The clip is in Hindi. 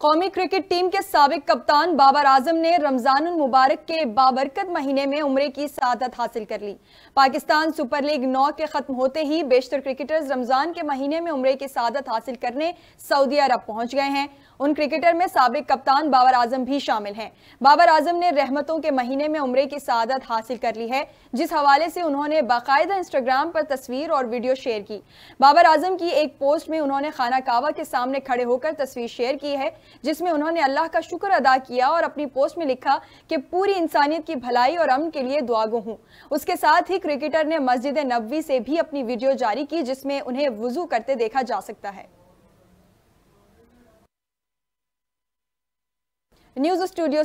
कौमी क्रिकेट टीम के सबक कप्तान बाबर आजम ने रमजान मुबारक के बाबरकत महीने में उम्र की सदत हासिल कर ली पाकिस्तान सुपर लीग नौ के खत्म होते ही बेशतर क्रिकेटर्स रमजान के महीने में उम्र की सदत हासिल करने सऊदी अरब पहुंच गए हैं उन क्रिकेटर में सबक कप्तान बाबर आजम भी शामिल हैं बाबर आजम ने रहमतों के महीने में उम्र की सदत हासिल कर ली है जिस हवाले से उन्होंने बाकायदा इंस्टाग्राम पर तस्वीर और वीडियो शेयर की बाबर आजम की एक पोस्ट में उन्होंने खाना कावा के सामने खड़े होकर तस्वीर शेयर की है जिसमें उन्होंने अल्लाह का शुक्र अदा किया और अपनी पोस्ट में लिखा कि पूरी इंसानियत की भलाई और अमन के लिए दुआगो हूँ उसके साथ ही क्रिकेटर ने मस्जिद नबी से भी अपनी वीडियो जारी की जिसमें उन्हें वजू करते देखा जा सकता है न्यूज स्टूडियो